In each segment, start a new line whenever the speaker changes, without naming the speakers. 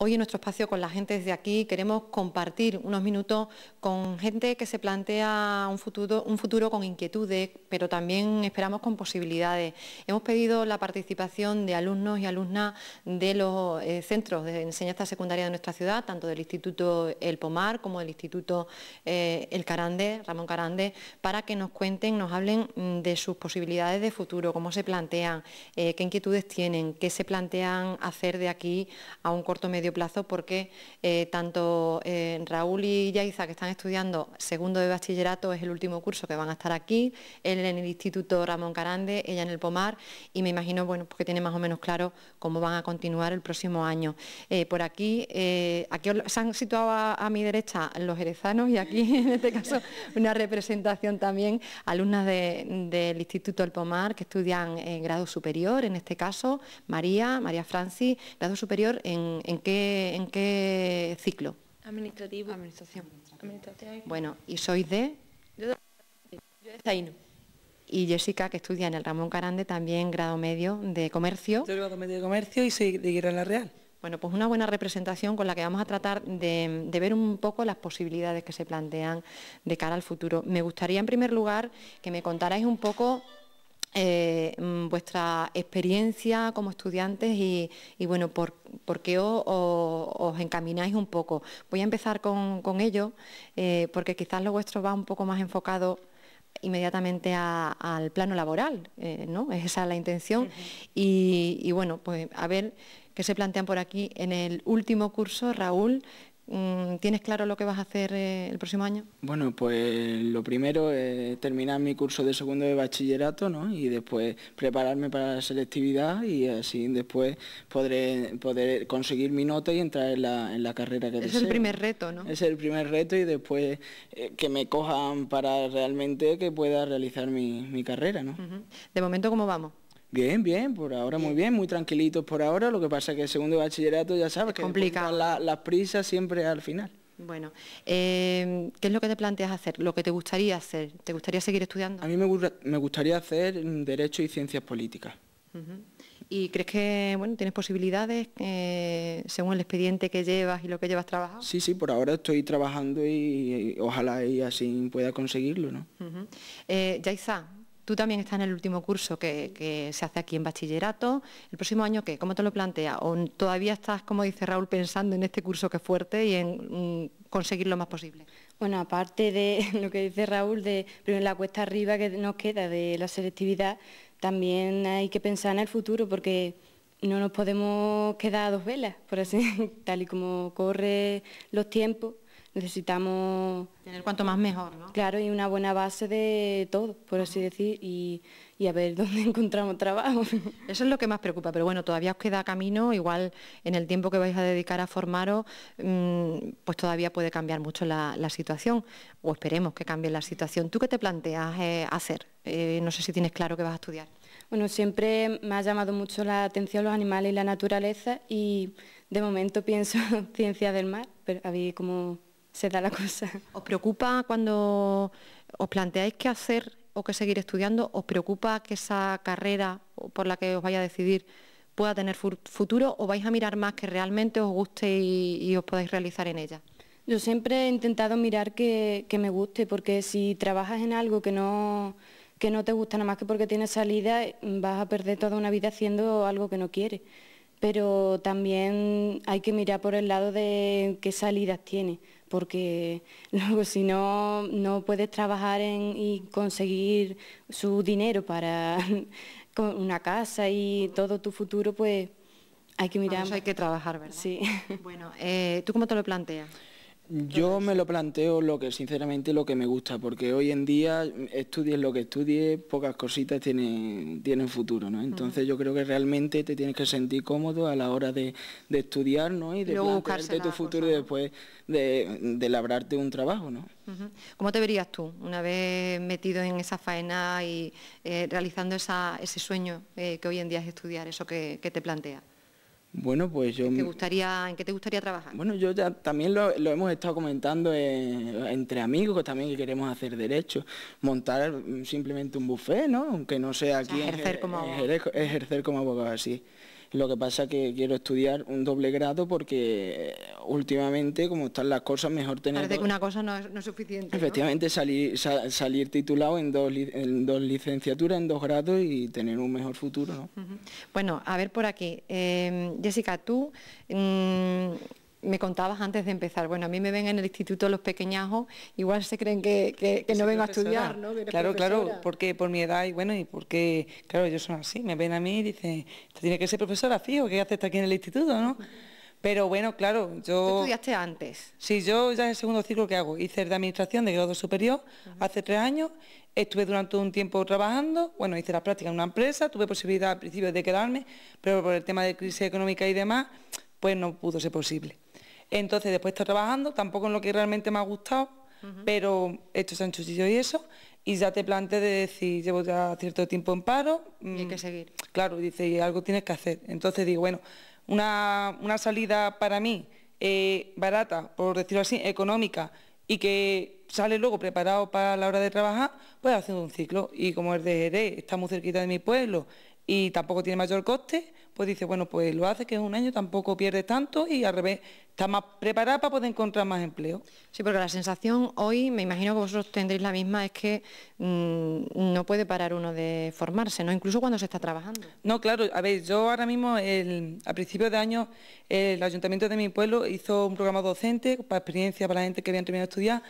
Hoy en nuestro espacio con la gente desde aquí queremos compartir unos minutos con gente que se plantea un futuro, con inquietudes, pero también esperamos con posibilidades. Hemos pedido la participación de alumnos y alumnas de los eh, centros de enseñanza secundaria de nuestra ciudad, tanto del Instituto El Pomar como del Instituto eh, El Carande, Ramón Carande, para que nos cuenten, nos hablen mm, de sus posibilidades de futuro, cómo se plantean, eh, qué inquietudes tienen, qué se plantean hacer de aquí a un corto medio plazo porque eh, tanto eh, Raúl y Yaiza, que están estudiando segundo de bachillerato, es el último curso que van a estar aquí, él en el Instituto Ramón Carande, ella en el Pomar, y me imagino bueno, porque tiene más o menos claro cómo van a continuar el próximo año. Eh, por aquí, aquí se han situado a, mi derecha los herezanos y aquí en este caso una representación también alumnas del Instituto del Pomar que estudian en grado superior, en este caso María, María Francis, grado superior en, en qué en qué ciclo?
Administrativo. Administración.
Bueno, ¿y sois de? Yo de, Y Jessica, que estudia en el Ramón Carande, también grado medio de comercio. Yo grado medio de comercio y soy de Guerra la Real. Bueno, pues una buena representación con la que vamos a tratar de, de, ver un poco las posibilidades que se plantean de cara al futuro. Me gustaría, en primer lugar, que me contarais un poco eh, mm, vuestra experiencia como estudiantes y, bueno, por, qué os, encamináis un poco. Voy a empezar con, ello, eh, porque quizás lo vuestro va un poco más enfocado inmediatamente al plano laboral, eh, no ¿no? Esa es la intención. y, y, bueno, pues a ver qué se plantean por aquí. En el último curso, Raúl, Mm, ¿Tienes claro lo que vas a hacer eh, el próximo año?
Bueno, pues lo primero es terminar mi curso de segundo de bachillerato y después prepararme para la selectividad y así después podré poder conseguir mi nota y entrar en la, en la carrera que es deseo. Es el primer reto, ¿no? Es el primer reto y después eh, que me cojan para realmente que pueda realizar mi, carrera, ¿no? De momento, ¿cómo vamos? Bien, bien, por ahora muy bien, muy tranquilitos por ahora. Lo que pasa es que el segundo de bachillerato, ya sabes, que complicado. las la prisas siempre al final.
Bueno, em, ¿qué es lo que te planteas hacer? ¿Lo que te gustaría hacer? ¿Te gustaría seguir estudiando? A mí me,
gustaría hacer mm, Derecho y Ciencias Políticas.
¿Y crees que bueno tienes posibilidades eh, según el expediente que llevas y lo que llevas trabajado?
Sí, sí, por ahora estoy trabajando y, ojalá y así pueda conseguirlo, ¿no?
Tú también estás en el último curso que, se hace aquí en bachillerato. ¿El próximo año qué? ¿Cómo te lo planteas? ¿O todavía estás,
como dice Raúl, pensando en este curso que es fuerte y en mm, conseguir lo más posible? Bueno, aparte de lo que dice Raúl, de primero la cuesta arriba que nos queda de la selectividad, también hay que pensar en el futuro porque no nos podemos quedar a dos velas, por así, tal y como corre los tiempos necesitamos... Tener cuanto más mejor, ¿no? Claro, y una buena base de todo, por así decir, y, a ver dónde encontramos trabajo. Eso es lo que más preocupa, pero bueno, todavía os queda camino, igual en el
tiempo que vais a dedicar a formaros, mm, pues todavía puede cambiar mucho la, situación, o esperemos que cambie la situación. ¿Tú qué te planteas eh, hacer? Eh, no sé si tienes claro que vas a estudiar.
Bueno, siempre me ha llamado mucho la atención los animales y la naturaleza y de momento pienso ciencia del mar, pero había como se da la cosa. ¿Os preocupa
cuando os planteáis qué hacer o qué seguir estudiando? ¿Os preocupa que esa carrera por la que os vaya a decidir pueda tener futuro o vais a mirar más que realmente os guste y, os podáis realizar en ella?
Yo siempre he intentado mirar que, me guste, porque si trabajas en algo que no, te gusta nada más que porque tiene salida, vas a perder toda una vida haciendo algo que no quieres. Pero también hay que mirar por el lado de qué salidas tiene porque luego si no, no puedes trabajar y conseguir su dinero para una casa y todo tu futuro, pues hay que mirar. hay que trabajar, ¿verdad? Sí. Bueno, eh, ¿tú cómo te lo planteas?
Yo me lo planteo lo que sinceramente lo que me gusta, porque hoy en día mm, estudies lo que estudies, pocas cositas tienen, tienen futuro, ¿no? Entonces yo creo que realmente te tienes que sentir cómodo a la hora de, estudiar, ¿no? Y de buscarte tu futuro y después de, labrarte un trabajo, ¿no?
¿Cómo te verías tú una vez metido en esa faena y eh, realizando esa, ese sueño eh, que hoy en día es estudiar, eso que, que te plantea?
Bueno, pues yo... ¿Te
gustaría, ¿En qué te gustaría trabajar?
Bueno, yo ya también lo, hemos estado comentando eh, entre amigos, que también queremos hacer derecho, montar simplemente un buffet, ¿no? Aunque no sea aquí... como ejercer como abogado, así. Lo que pasa es que quiero estudiar un doble grado porque eh, últimamente, como están las cosas, mejor tener... Parece que
una cosa no es, suficiente.
Efectivamente, salir, salir titulado en dos, en licenciaturas, en dos grados y tener un mejor futuro.
Bueno, a ver por aquí. Eh, Jessica, tú mm, me contabas antes de empezar, bueno, a mí me ven en el instituto los pequeñajos, igual se creen que, no vengo a estudiar, ¿no? Claro, claro,
porque por mi edad y bueno, y porque, claro, ellos son así, me ven a mí y dicen, tú que ser profesora, fijo, ¿qué haces aquí en el instituto, no? Pero bueno, claro, yo... ¿Tú estudiaste antes? Sí, yo ya en el segundo ciclo que hago. Hice de administración de grado superior hace tres años. Estuve durante un tiempo trabajando, bueno, hice las prácticas en una empresa, tuve posibilidad al principio de quedarme, pero por el tema de crisis económica y demás, pues no pudo ser posible. Entonces después estoy trabajando, tampoco en lo que realmente me ha gustado, pero he hecho y eso, y ya te planteé de decir, llevo ya cierto tiempo en paro. Y hay mm, que seguir. Claro, dice, y algo tienes que hacer. Entonces digo, bueno, una, salida para mí eh, barata, por decirlo así, económica, y que sale luego preparado para la hora de trabajar, pues haciendo un ciclo. Y como es de Jerez, está muy cerquita de mi pueblo y tampoco tiene mayor coste, pues dice, bueno, pues lo hace que es un año tampoco pierde
tanto y al revés, está más preparada para poder encontrar más empleo. Sí, porque la sensación hoy, me imagino que vosotros tendréis la misma, es que mm, no puede parar uno de formarse, ¿no? Incluso cuando se está trabajando.
No, claro, a ver, yo ahora mismo, a principios de año, el ayuntamiento de mi pueblo hizo un programa docente para experiencia para la gente que había terminado de estudiar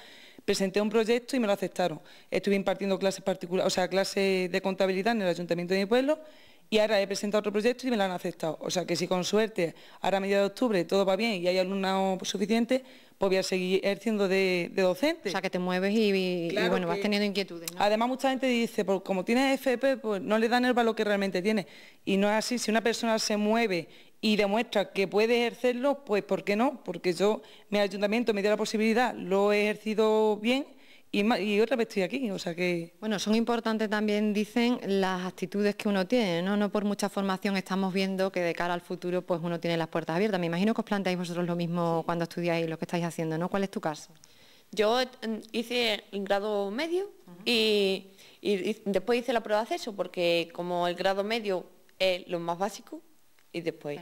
presenté un proyecto y me lo aceptaron. Estuve impartiendo clases particulares, o sea, clases de contabilidad en el ayuntamiento de mi pueblo y ahora he presentado otro proyecto y me lo han aceptado. O sea que si con suerte, ahora a mediados de octubre, todo va bien y hay alumnos suficientes, pues voy a seguir ejerciendo de, docente. O sea que te mueves y, bueno, vas teniendo inquietudes. Además, mucha gente dice, pues, como tienes FP, pues no le dan el valor que realmente tiene. Y no es así, si una persona se mueve y demuestra que puede ejercerlo, pues ¿por qué no? Porque yo, mi ayuntamiento me dio la posibilidad, lo he ejercido bien
y, otra vez estoy aquí, o sea que... Bueno, son importantes también, dicen, las actitudes que uno tiene, ¿no? No por mucha formación estamos viendo que de cara al futuro pues uno tiene las puertas abiertas. Me imagino que os planteáis vosotros lo mismo cuando estudiáis lo que estáis haciendo, ¿no? ¿Cuál es tu caso? Yo mm,
hice el grado medio y, después hice la prueba de acceso porque como el grado medio es lo más básico y después...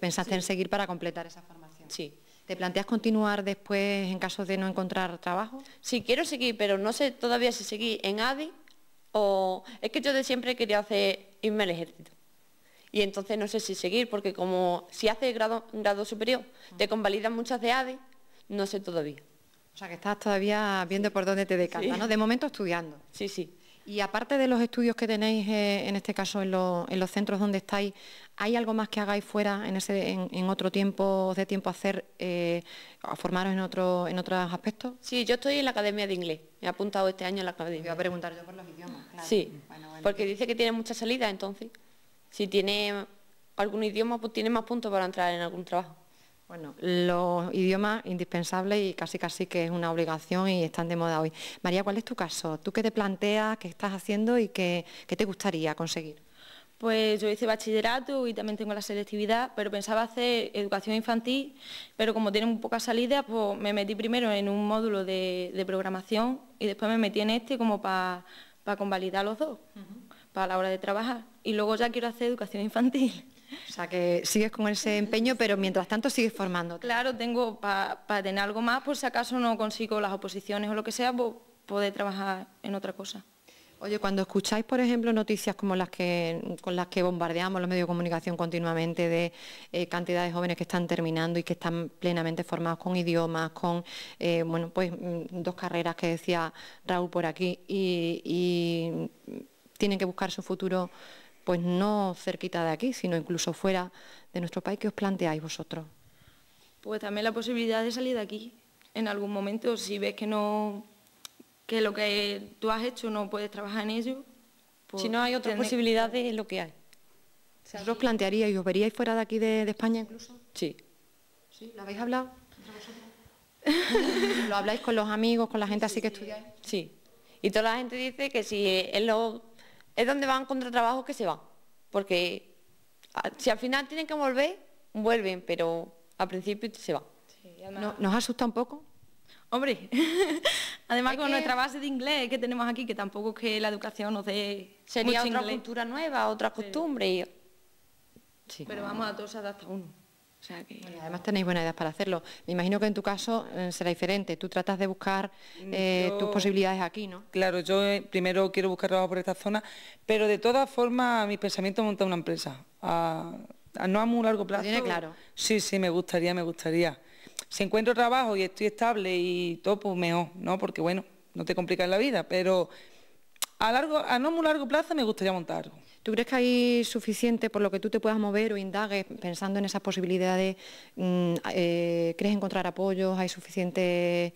Pensaste, en seguir para completar esa formación. Sí. ¿Te planteas continuar después en caso de no encontrar trabajo? Sí,
quiero seguir, pero no sé todavía si seguir en ADI o... Es que yo de siempre quería hacer irme al ejército. Y entonces no sé si seguir, porque como si haces grado, grado superior, te convalidan muchas de ADI, no sé todavía. O sea, que estás
todavía viendo por dónde te decantas, ¿no? De momento estudiando. Sí, sí. Y aparte de los estudios que tenéis, eh, en este caso en, los centros donde estáis, ¿hay algo más que hagáis fuera en, ese, en, otro tiempo, de tiempo hacer, eh, a formaros en, otro, en otros aspectos?
Sí, yo estoy en la Academia de Inglés, me he apuntado este año en la Academia. Voy a preguntar yo por los idiomas, claro. Sí, porque dice que tiene muchas salidas, entonces, si tiene algún idioma, pues tiene más puntos para entrar en algún trabajo.
Bueno, los idiomas indispensables y casi casi que es una obligación y están de moda hoy. María, ¿cuál es tu caso? ¿Tú qué te planteas, qué estás haciendo y qué, te gustaría conseguir?
Pues yo hice bachillerato y también tengo la selectividad, pero pensaba hacer educación infantil, pero como tiene muy poca salida, pues me metí primero en un módulo de, programación y después me metí en este como para convalidar los dos, para la hora de trabajar. Y luego ya quiero hacer educación infantil. O sea
que sigues con ese empeño, pero mientras tanto sigues formando.
Claro, tengo para tener algo más, por si acaso no consigo las oposiciones o lo que sea, pues poder trabajar en otra cosa.
Oye, cuando escucháis, por ejemplo, noticias como las que con las que bombardeamos los medios de comunicación continuamente de eh, cantidad de jóvenes que están terminando y que están plenamente formados con idiomas, con eh, bueno, pues mm, dos carreras que decía Raúl por aquí y tienen que buscar su futuro pues no cerquita de aquí, sino incluso fuera de nuestro país, ¿qué os planteáis vosotros?
Pues también la posibilidad de salir de aquí en algún momento, si ves que no que lo que tú has hecho no puedes trabajar en ello. Pues si no hay otra posibilidad de lo que hay.
¿Vosotros plantearíais y os veríais fuera de aquí de, España incluso? Sí.
¿Sí? ¿Lo habéis hablado
¿Lo habláis con los amigos, con la gente así que estudiáis?
Sí. Y toda la gente dice que si es lo es donde van contra trabajo que se van. Porque ah, si al final tienen que volver, vuelven, pero al principio se van.
¿Nos asusta un poco?
Hombre, además con nuestra base de inglés que tenemos aquí, que tampoco es que la educación nos dé. Sería otra cultura nueva, otra
costumbre. Pero, pero vamos,
a todos se uno
además tenéis buenas ideas para hacerlo. Me imagino que en tu caso eh, será diferente. Tú tratas de buscar mm, eh, tus posibilidades aquí, ¿no?
Claro, yo eh, primero quiero buscar trabajo por esta zona, pero de todas formas mi pensamiento es montar una empresa. no a muy largo plazo. claro. Sí, sí, me gustaría, me gustaría. Si encuentro trabajo y estoy estable y todo, pues mejor, ¿no? Porque bueno, no te complicas la vida, pero a, largo, a no muy largo plazo me gustaría montar
¿Tú crees que hay suficiente por lo que tú te puedas mover o indagues pensando en esas posibilidades? Mm, eh, ¿Crees encontrar apoyos? ¿Hay suficiente,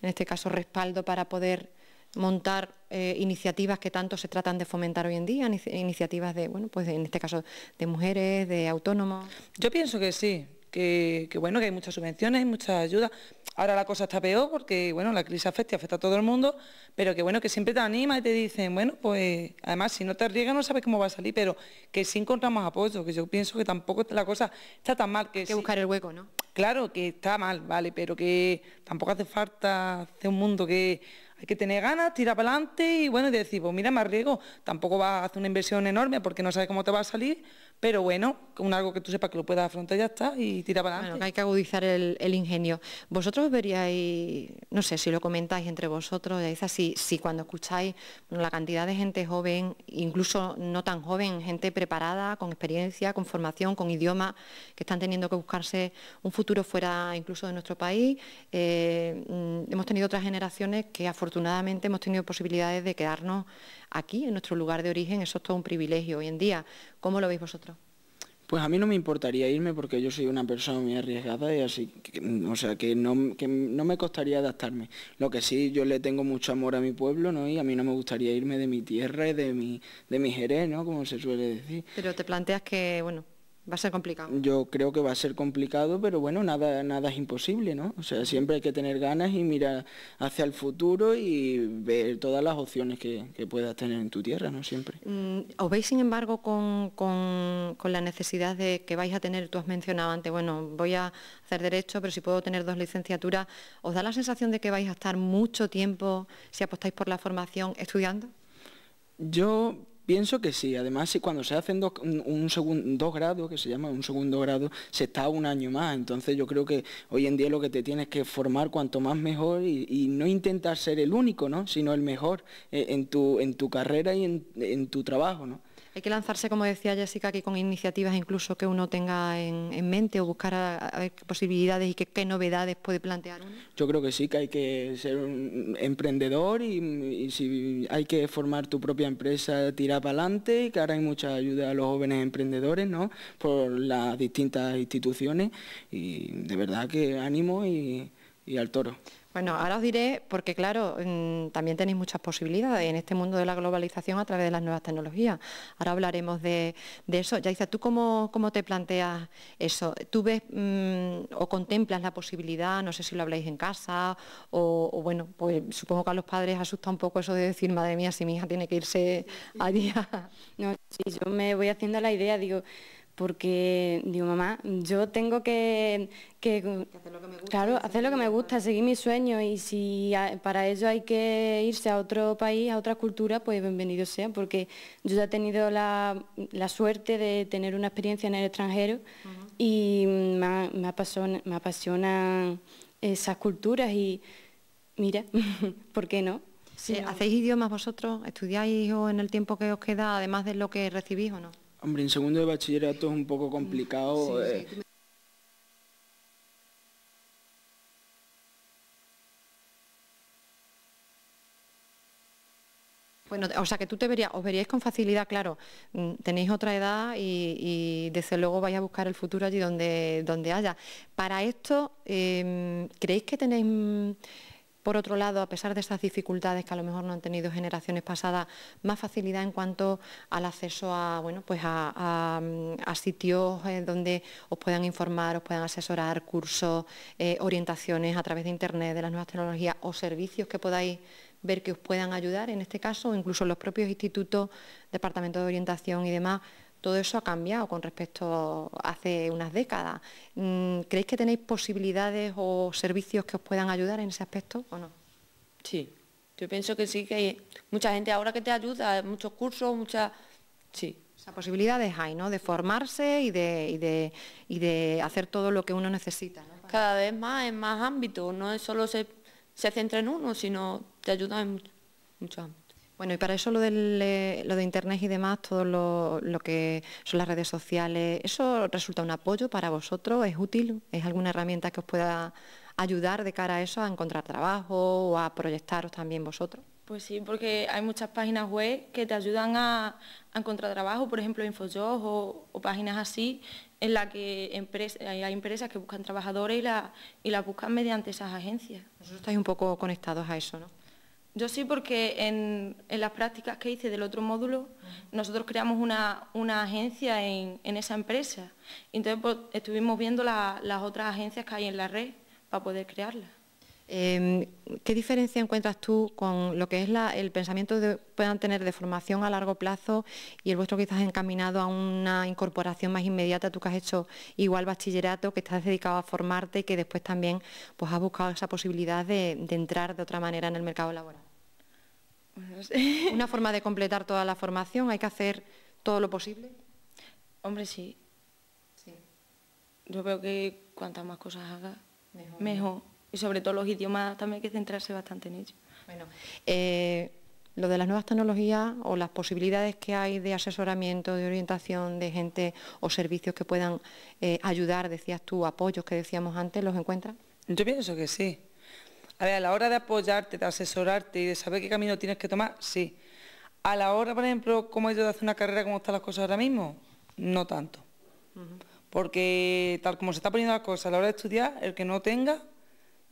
en este caso, respaldo para poder montar eh, iniciativas que tanto se tratan de fomentar hoy en día, iniciativas de, bueno, pues en este caso de mujeres, de autónomos?
Yo pienso que sí, que, bueno, que hay muchas subvenciones, hay muchas ayudas. Ahora la cosa está peor porque, bueno, la crisis afecta, afecta a todo el mundo, pero que, bueno, que siempre te anima y te dicen, bueno, pues, además, si no te arriesgas no sabes cómo va a salir, pero que si encontramos apoyo, que yo pienso que tampoco la cosa está tan mal. Que, Hay que buscar el hueco, ¿no? Claro, que está mal, vale, pero que tampoco hace falta hacer un mundo que hay que tener ganas, tirar para adelante y, bueno, decir, pues mira, me arriesgo, tampoco va a hacer una inversión enorme porque no sabes cómo te va a salir, pero bueno, con algo que tú sepas que lo puedas afrontar ya está y tira para adelante. Bueno, hay
que agudizar el, ingenio. Vosotros veríais, no sé si lo comentáis entre vosotros, es así, si cuando escucháis la cantidad de gente joven, incluso no tan joven, gente preparada, con experiencia, con formación, con idioma, que están teniendo que buscarse un futuro fuera incluso de nuestro país. Eh, mm, hemos tenido otras generaciones que afortunadamente hemos tenido posibilidades de quedarnos aquí, en nuestro lugar de origen, eso es todo un privilegio hoy en día. ¿Cómo lo veis vosotros?
Pues a mí no me importaría irme porque yo soy una persona muy arriesgada y así, que, o sea, que no, que no me costaría adaptarme. Lo que sí, yo le tengo mucho amor a mi pueblo, ¿no? Y a mí no me gustaría irme de mi tierra y de mi, de mi jerez, ¿no? Como se suele decir. Pero te planteas que, bueno, Va a ser complicado. Yo creo que va a ser complicado, pero bueno, nada, nada es imposible, ¿no? O sea, siempre hay que tener ganas y mirar hacia el futuro y ver todas las opciones que, puedas tener en tu tierra, ¿no? Siempre.
Mm, ¿Os veis, sin embargo, con, con, con, la necesidad de que vais a tener, tú has mencionado antes, bueno, voy a hacer derecho, pero si puedo tener dos licenciaturas, ¿os da la sensación de que vais a estar mucho tiempo, si apostáis por la formación, estudiando?
Yo Pienso que sí, además si cuando se hacen dos, un, dos grados, que se llama un segundo grado, se está un año más, entonces yo creo que hoy en día lo que te tienes que formar cuanto más mejor y, no intentar ser el único, sino el mejor eh, en, tu, carrera y en, tu trabajo.
Hay que lanzarse, como decía Jessica, aquí con iniciativas incluso que uno tenga en, mente o buscar posibilidades y qué, novedades puede plantear uno.
Yo creo que sí, que hay que ser un emprendedor y, si hay que formar tu propia empresa, tirar para adelante, y que ahora hay mucha ayuda a los jóvenes emprendedores, Por las distintas instituciones y de verdad que ánimo y al toro.
Bueno, ahora os diré, porque claro, mm, también tenéis muchas posibilidades en este mundo de la globalización a través de las nuevas tecnologías. Ahora hablaremos de, eso. eso. dice ¿tú cómo, te planteas eso? ¿Tú ves mm, o contemplas la posibilidad, no sé si lo habláis en casa, o, bueno, pues supongo que a los
padres asusta un poco eso de decir, madre mía, si mi hija tiene que irse a día? No, sí, yo me voy haciendo la idea, digo, porque digo, mamá, yo tengo que... hacer lo que me gusta, claro, hacer lo que me gusta, seguir mis sueños y si para ello hay que irse a otro país, a otra cultura, pues bienvenido sea, porque yo ya he tenido la, suerte de tener una experiencia en el extranjero y me, apasionan esas culturas y mira, ¿por qué no?
¿Hacéis idiomas vosotros? ¿Estudiáis o en el tiempo que os queda, además de lo que recibís o no?
Hombre, en segundo de bachillerato es un poco complicado. Eh.
Bueno, o sea que tú te verías, os veríais con facilidad, claro, mm, tenéis otra edad y, desde luego vais a buscar el futuro allí donde, donde haya. Para esto, em, ¿creéis que tenéis por otro lado, a pesar de estas dificultades que a lo mejor no han tenido generaciones pasadas, más facilidad en cuanto al acceso a, pues a, sitios eh, donde os puedan informar, os puedan asesorar, cursos, eh, orientaciones a través de Internet, de las nuevas tecnologías o servicios que podáis ver que os puedan ayudar en este caso, incluso los propios institutos, departamentos de orientación y demás, todo eso ha cambiado con respecto hace unas décadas. Mm, ¿Creéis que tenéis posibilidades o servicios que os puedan ayudar en ese aspecto o no? Sí, yo pienso que sí, que hay mucha gente ahora que te ayuda, muchos cursos, muchas... Sí. Esas posibilidades hay, ¿no? De formarse y de, de, y de hacer todo lo que uno necesita.
Cada vez más, en más ámbitos, no es solo se, se centra en uno, sino te ayuda
en muchos ámbitos. Bueno, y para eso lo, del, eh, de Internet y demás, todo lo, que son las redes sociales, ¿eso resulta un apoyo para vosotros? ¿Es útil? ¿Es alguna herramienta que os pueda ayudar de cara a eso, a encontrar trabajo o a proyectaros también vosotros?
Pues sí, porque hay muchas páginas web que te ayudan a, encontrar trabajo, por ejemplo Infojobs o, páginas así, en las que hay empresas que buscan trabajadores y las buscan mediante esas agencias.
Vosotros estáis un poco conectados a eso, ¿no?
Yo sí, porque en, las prácticas que hice del otro módulo, nosotros creamos una, agencia en, esa empresa. Entonces pues, estuvimos viendo las otras agencias que hay en la red para poder crearlas.
Em, ¿Qué diferencia encuentras tú con lo que es el pensamiento que puedan tener de formación a largo plazo y el vuestro quizás encaminado a una incorporación más inmediata? Tú que has hecho igual bachillerato, que estás dedicado a formarte y que después también pues, has buscado esa posibilidad de, entrar de otra manera en el mercado laboral. Una forma de completar toda la formación, hay que hacer todo lo posible. Hombre, sí. sí.
Yo creo que cuantas más cosas haga, mejor y sobre todo los idiomas también hay que centrarse bastante en ello.
Bueno, eh, lo de las nuevas tecnologías o las posibilidades que hay de asesoramiento, de orientación de gente o servicios que puedan eh, ayudar, decías tú, apoyos que decíamos antes, ¿los encuentras? Yo pienso que sí.
A ver, a la hora de apoyarte, de asesorarte y de saber qué camino tienes que tomar, sí. A la hora, por ejemplo, cómo ellos de hacer una carrera, cómo están las cosas ahora mismo, no tanto. Porque tal como se está poniendo las cosas, a la hora de estudiar, el que no tenga,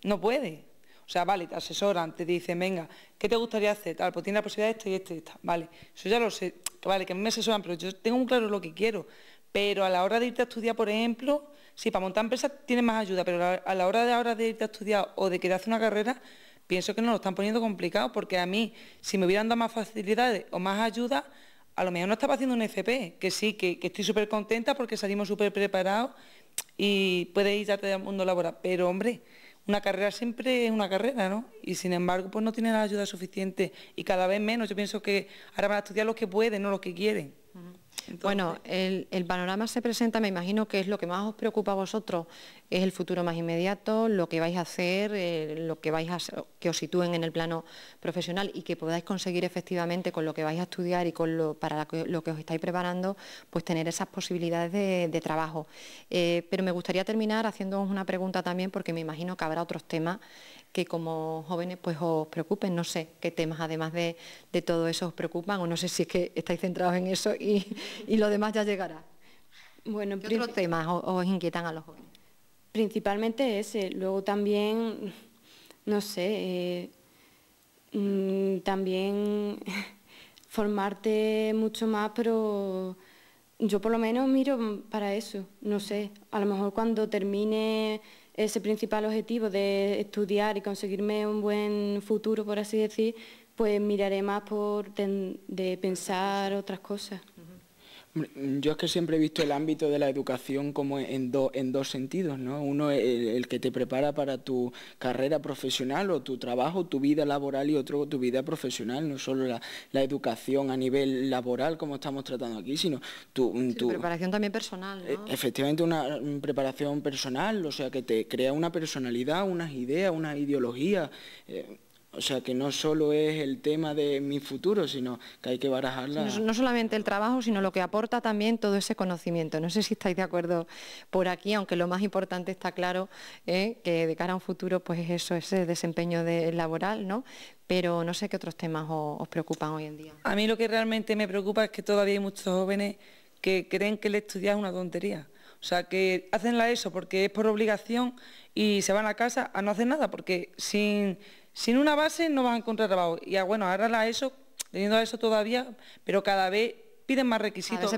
no puede. O sea, vale, te asesoran, te dicen, venga, ¿qué te gustaría hacer? Tal, pues tiene la posibilidad de esto y esto y esta. Vale, eso ya lo sé, vale, que me asesoran, pero yo tengo muy claro lo que quiero. Pero a la hora de irte a estudiar, por ejemplo, sí, para montar empresas tienes más ayuda, pero a la hora de, de irte a estudiar o de querer hacer una carrera, pienso que nos lo están poniendo complicado, porque a mí, si me hubieran dado más facilidades o más ayuda, a lo mejor no estaba haciendo un FP, que sí, que, que estoy súper contenta porque salimos súper preparados y puedes ir al mundo laboral, pero hombre una carrera siempre es una carrera, ¿no? Y sin embargo, pues no tienen la ayuda suficiente y cada vez menos. Yo pienso que ahora van a estudiar los que pueden, no los que quieren
bueno, el, panorama se presenta, me imagino que es lo que más os preocupa a vosotros, es el futuro más inmediato, lo que vais a hacer, eh, lo que vais a que os sitúen en el plano profesional y que podáis conseguir efectivamente con lo que vais a estudiar y con lo para lo que os estáis preparando, pues tener esas posibilidades de, trabajo. Eh, pero me gustaría terminar haciéndonos una pregunta también, porque me imagino que habrá otros temas que como jóvenes pues os preocupen. No sé qué temas además de, de todo eso os preocupan o no sé si es que estáis centrados en eso y, lo
demás ya llegará. Bueno, ¿Qué otros temas os, inquietan a los jóvenes? Principalmente ese. Luego también, no sé, eh, mm, también formarte mucho más, pero yo por lo menos miro para eso. No sé, a lo mejor cuando termine ese principal objetivo de estudiar y conseguirme un buen futuro, por así decir, pues miraré más por de pensar otras cosas.
Yo es que siempre he visto el ámbito de la educación como en, en dos sentidos, ¿no? Uno el, que te prepara para tu carrera profesional o tu trabajo, tu vida laboral y otro tu vida profesional, no solo la, educación a nivel laboral como estamos tratando aquí, sino tu... preparación
también personal, eh,
Efectivamente una mm, preparación personal, o sea que te crea una personalidad, unas ideas, una ideología. Eh, o sea, que no solo es el tema de mi futuro, sino que hay que barajarla. No,
solamente el trabajo, sino lo que aporta también todo ese conocimiento. No sé si estáis de acuerdo por aquí, aunque lo más importante está claro, eh, que de cara a un futuro, pues es eso, ese desempeño laboral, ¿no? Pero no sé qué otros temas os, preocupan hoy en día.
A mí lo que realmente me preocupa es que todavía hay muchos jóvenes que creen que el estudiar es una tontería. O sea, que hacen ESO porque es por obligación y se van a casa a no hacer nada, porque sin sin una base no van a encontrar trabajo. Y ah, bueno, ahora la ESO, teniendo a ESO todavía, pero cada vez piden más requisitos,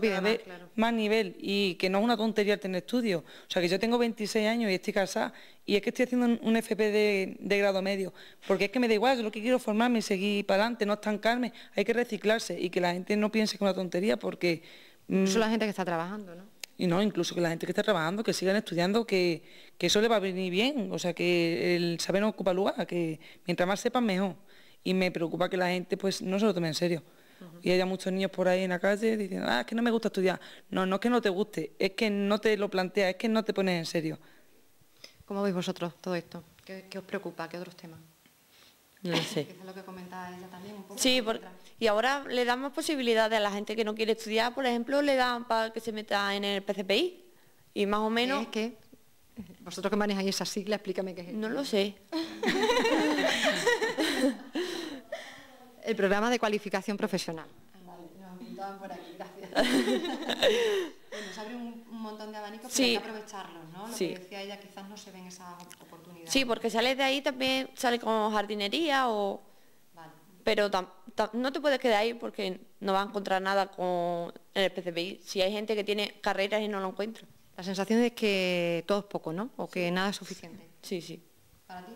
más, nivel y que no es una tontería tener estudios. O sea, que yo tengo 26 años y estoy casada y es que estoy haciendo un FP de, grado medio, porque es que me da igual, yo lo que quiero formarme y seguir para adelante, no estancarme, hay que reciclarse y que la gente no piense que es una tontería porque... Eso es la gente
que está trabajando, ¿no?
y no, incluso que la gente que está trabajando, que sigan estudiando, que, eso le va a venir bien, o sea, que el saber no ocupa lugar, que mientras más sepan mejor. Y me preocupa que la gente pues no se lo tome en serio. Y haya muchos niños por ahí en la calle diciendo, ah, es que no me gusta estudiar. No, no es que no te guste, es que no te lo plantea, es que no te pones en serio.
¿Cómo veis vosotros todo esto?
¿Qué, qué os preocupa? ¿Qué otros temas? No sé. es lo que comentaba ella también un poco. Sí,
y ahora le damos más posibilidades a la gente que no quiere estudiar, por ejemplo, le dan para que se meta en el PCPI. Y más o menos... Es que vosotros que manejáis
esa sigla, explícame qué es. No lo sé. el programa de cualificación profesional. Ah, vale, nos por aquí, gracias. bueno, se abre un, montón de abanicos, sí. pero hay que aprovecharlos, ¿no? Lo que decía ella, quizás no se ven esas oportunidades. Sí, porque
sales de ahí también, sale como jardinería o... Pero no te puedes quedar ahí porque no vas a encontrar nada con el PCPI. Si hay gente que tiene carreras y no lo encuentra.
La sensación es que todo es poco, ¿no? O que nada es suficiente. Sí, sí.
¿Para ti?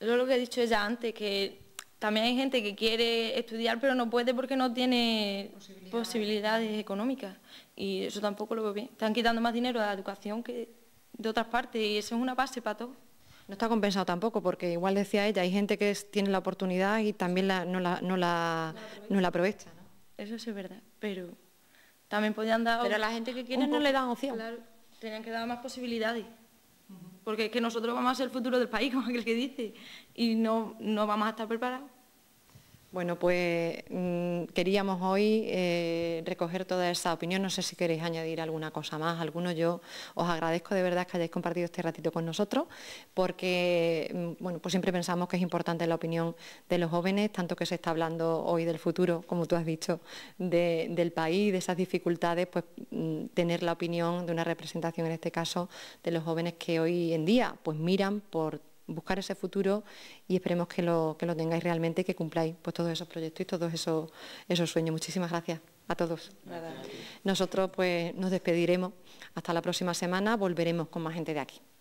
lo que he dicho ya antes, que también hay gente que quiere estudiar pero no puede porque no tiene posibilidades, económicas y eso tampoco lo veo bien. Están quitando más dinero a la educación que de otras partes y eso es una base
para todo. No está compensado tampoco, porque igual decía ella, hay gente que tiene la oportunidad y también no, la, no, la, no la aprovecha.
Eso sí es verdad, pero también podían dar... Pero a la gente que quiere no le dan opción. Claro, tenían que dar más posibilidades. Porque es que nosotros vamos a ser el futuro del país, como aquel que dice, y no, no vamos a estar preparados.
Bueno, pues mm, queríamos hoy eh, recoger toda esa opinión. No sé si queréis añadir alguna cosa más, alguno. Yo os agradezco de verdad que hayáis compartido este ratito con nosotros, porque mm, bueno, pues siempre pensamos que es importante la opinión de los jóvenes, tanto que se está hablando hoy del futuro, como tú has dicho, del país, de esas dificultades, pues mm, tener la opinión de una representación, en este caso, de los jóvenes que hoy en día pues miran por buscar ese futuro y esperemos que lo, tengáis realmente que cumpláis pues, todos esos proyectos y todos esos, esos sueños. Muchísimas gracias a todos. Nosotros pues nos despediremos. Hasta la próxima semana volveremos con más gente de aquí.